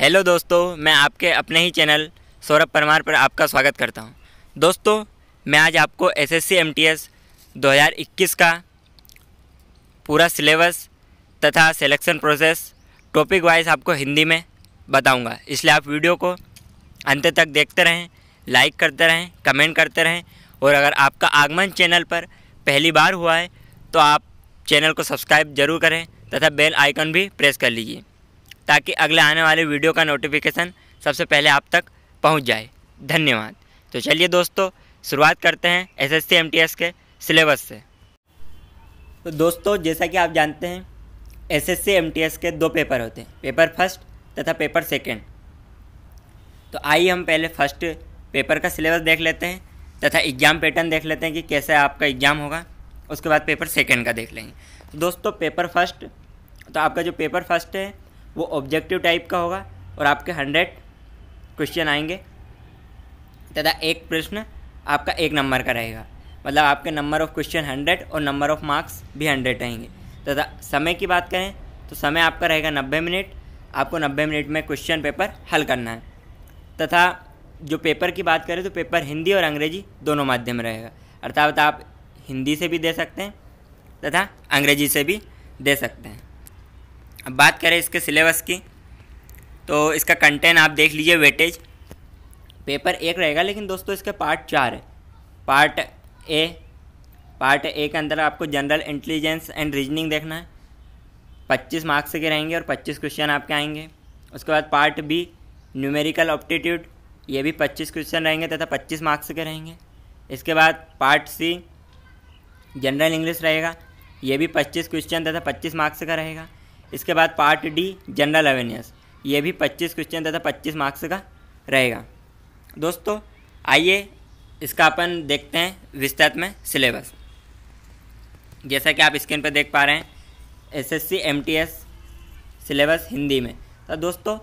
hello दोस्तों मैं आपके अपने ही चैनल सौरभ परमार पर आपका स्वागत करता हूं दोस्तों मैं आज आपको एसएससी एमटीएस 2021 का पूरा सिलेबस तथा सिलेक्शन प्रोसेस टॉपिक वाइज आपको हिंदी में बताऊंगा इसलिए आप वीडियो को अंत तक देखते रहें लाइक करते रहें कमेंट करते रहें और अगर आपका आगमन चैनल पर पहली बार हुआ है तो आप चैनल को सब्सक्राइब जरूर करें तथा बेल आइकन भी प्रेस कर लीजिए ताकि अगले आने वाले वीडियो का नोटिफिकेशन सबसे पहले आप तक पहुंच जाए धन्यवाद तो चलिए दोस्तों शुरुआत करते हैं एसएससी एमटीएस के सिलेबस से तो दोस्तों जैसा कि आप जानते हैं एसएससी एमटीएस के दो पेपर होते हैं पेपर फर्स्ट तथा पेपर सेकेंड तो आइए हम पहले फर्स्ट पेपर का सिलेबस देख लेते हैं तथा एग्ज़ाम पैटर्न देख लेते हैं कि कैसे आपका एग्ज़ाम होगा उसके बाद पेपर सेकेंड का देख लेंगे तो दोस्तों पेपर फर्स्ट तो आपका जो पेपर फर्स्ट है वो ऑब्जेक्टिव टाइप का होगा और आपके हंड्रेड क्वेश्चन आएंगे तथा एक प्रश्न आपका एक नंबर का रहेगा मतलब आपके नंबर ऑफ क्वेश्चन हंड्रेड और नंबर ऑफ मार्क्स भी हंड्रेड रहेंगे तथा समय की बात करें तो समय आपका रहेगा नब्बे मिनट आपको नब्बे मिनट में क्वेश्चन पेपर हल करना है तथा जो पेपर की बात करें तो पेपर हिंदी और अंग्रेजी दोनों माध्यम रहेगा अर्थात आप हिंदी से भी दे सकते हैं तथा अंग्रेजी से भी दे सकते हैं अब बात करें इसके सिलेबस की तो इसका कंटेंट आप देख लीजिए वेटेज पेपर एक रहेगा लेकिन दोस्तों इसके पार्ट चार है पार्ट ए पार्ट ए के अंदर आपको जनरल इंटेलिजेंस एंड रीजनिंग देखना है पच्चीस मार्क्स के रहेंगे और पच्चीस क्वेश्चन आपके आएंगे उसके बाद पार्ट बी न्यूमेरिकल ऑप्टीट्यूड ये भी पच्चीस क्वेश्चन रहेंगे तथा पच्चीस मार्क्स के रहेंगे इसके बाद पार्ट सी जनरल इंग्लिश रहेगा ये भी पच्चीस क्वेश्चन तथा पच्चीस मार्क्स का रहेगा इसके बाद पार्ट डी जनरल अवेयरनेस ये भी 25 क्वेश्चन तथा 25 मार्क्स का रहेगा दोस्तों आइए इसका अपन देखते हैं विस्तृत में सिलेबस जैसा कि आप स्क्रीन पर देख पा रहे हैं एसएससी एमटीएस सिलेबस हिंदी में तो दोस्तों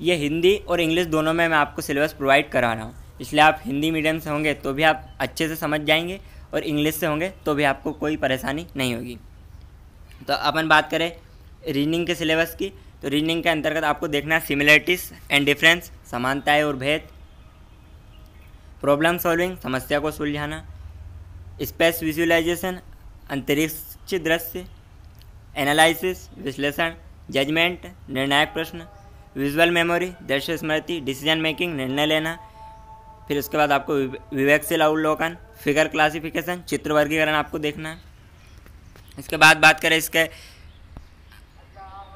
ये हिंदी और इंग्लिश दोनों में मैं आपको सिलेबस प्रोवाइड करा रहा हूँ इसलिए आप हिंदी मीडियम से होंगे तो भी आप अच्छे से समझ जाएंगे और इंग्लिश से होंगे तो भी आपको कोई परेशानी नहीं होगी तो अपन बात करें रीजनिंग के सिलेबस की तो रीजनिंग के अंतर्गत आपको देखना है सिमिलरिटीज एंड डिफरेंस समानताएं और भेद प्रॉब्लम सॉल्विंग समस्या को सुलझाना स्पेस विजुअलाइजेशन अंतरिक्ष दृश्य एनालिसिस विश्लेषण जजमेंट निर्णायक प्रश्न विजुअल मेमोरी दृश्य स्मृति डिसीजन मेकिंग निर्णय लेना फिर उसके बाद आपको विवेकशील अवलोकन फिगर क्लासिफिकेशन चित्र वर्गीकरण आपको देखना है इसके बाद बात करें इसके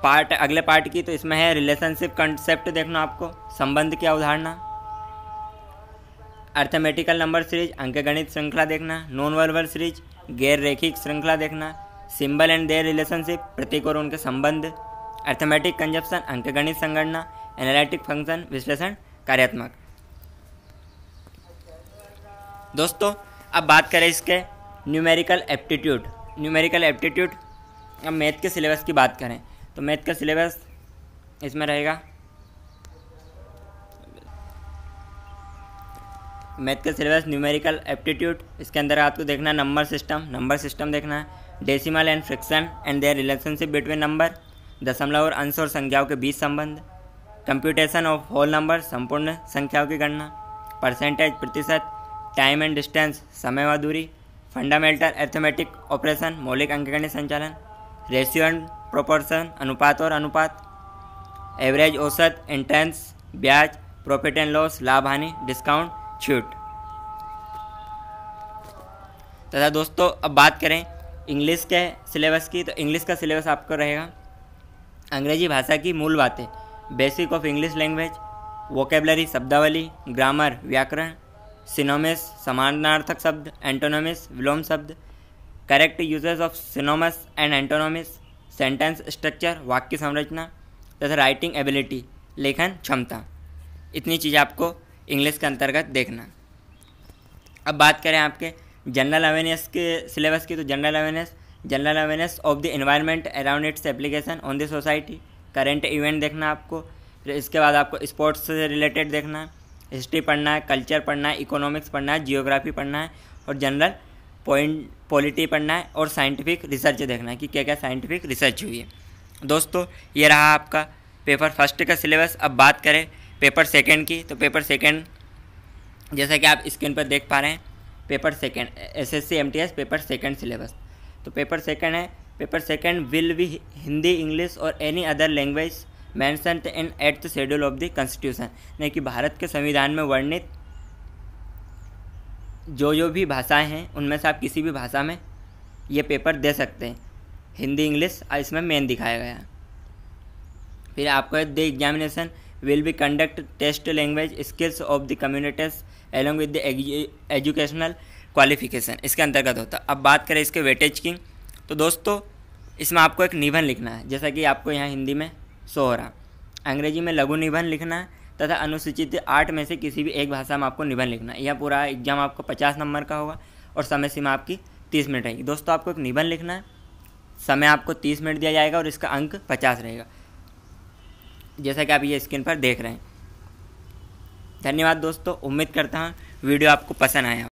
पार्ट अगले पार्ट की तो इसमें है रिलेशनशिप कंसेप्ट देखना आपको संबंध की अवधारणा अर्थमेटिकल नंबर सीरीज अंकगणित श्रृंखला देखना नॉन वर्बल सीरीज गैर रेखिक श्रृंखला देखना सिंबल एंड देयर रिलेशनशिप प्रतीक और उनके संबंध अर्थमेटिक कंजप्शन अंकगणित संगणना एनालिटिक फंक्शन विश्लेषण कार्यात्मक दोस्तों अब बात करें इसके न्यूमेरिकल एप्टीट्यूड न्यूमेरिकल एप्टीट्यूड अब मैथ के सिलेबस की बात करें तो मैथ का सिलेबस इसमें रहेगा मैथ का सिलेबस न्यूमेरिकल एप्टीट्यूड इसके अंदर आपको देखना है नंबर सिस्टम नंबर सिस्टम देखना है decimal and fraction and their relationship between number दशमलव और अंश और संख्याओं के बीच संबंध कंप्यूटेशन ऑफ होल नंबर संपूर्ण संख्याओं की गणना परसेंटेज प्रतिशत टाइम एंड डिस्टेंस समय व दूरी फंडामेंटल एथमेटिक ऑपरेशन मौलिक अंकगणित संचालन एंड प्रोपोर्शन अनुपात और अनुपात एवरेज औसत इंटेंस ब्याज प्रॉफिट एंड लॉस लाभ हानि डिस्काउंट छूट तथा दोस्तों अब बात करें इंग्लिश के सिलेबस की तो इंग्लिश का सिलेबस आपको रहेगा अंग्रेजी भाषा की मूल बातें basic of English language vocabulary शब्दावली ग्रामर व्याकरण सिनोमिस समानार्थक शब्द एंटोनोमिस विलोम शब्द correct uses of synonyms and antonyms sentence structure वाक्य संरचना तथा राइटिंग एबिलिटी लेखन क्षमता इतनी चीज़ आपको इंग्लिश के अंतर्गत देखना अब बात करें आपके जनरल अवेयरनेस के सिलेबस की तो general awareness general awareness of the environment around its application on the society current event देखना आपको फिर इसके बाद आपको स्पोर्ट्स से रिलेटेड देखना है हिस्ट्री पढ़ना है कल्चर पढ़ना है इकोनॉमिक्स पढ़ना है जियोग्राफी पढ़ना है और जनरल पॉइंट पॉलिटी पढ़ना है और साइंटिफिक रिसर्च देखना है कि क्या क्या साइंटिफिक रिसर्च हुई है दोस्तों ये रहा आपका पेपर फर्स्ट का सिलेबस अब बात करें पेपर सेकेंड की तो पेपर सेकेंड जैसा कि आप स्क्रीन पर देख पा रहे हैं paper second S S paper second syllabus तो पेपर सेकेंड है paper second will be Hindi English और any other language mention in eighth schedule of the constitution यानी कि भारत के संविधान में वर्णित जो जो भी भाषाएं हैं उनमें से आप किसी भी भाषा में ये पेपर दे सकते हैं हिंदी इंग्लिश और इसमें मेन दिखाया गया है फिर आपको the examination will be conduct test language skills of the communities along with the educational qualification इसके अंतर्गत होता है अब बात करें इसके वेटेज की तो दोस्तों इसमें आपको एक निबंध लिखना है जैसा कि आपको यहाँ हिंदी में सो हो रहा अंग्रेजी में लघु निबंध लिखना है तथा अनुसूचित आठ में से किसी भी एक भाषा में आपको निबंध लिखना है यह पूरा एग्जाम आपको पचास नंबर का होगा और समय सीमा आपकी तीस मिनट रहेगी दोस्तों आपको एक निबंध लिखना है समय आपको तीस मिनट दिया जाएगा और इसका अंक पचास रहेगा जैसा कि आप ये स्क्रीन पर देख रहे हैं धन्यवाद दोस्तों उम्मीद करता हूँ वीडियो आपको पसंद आया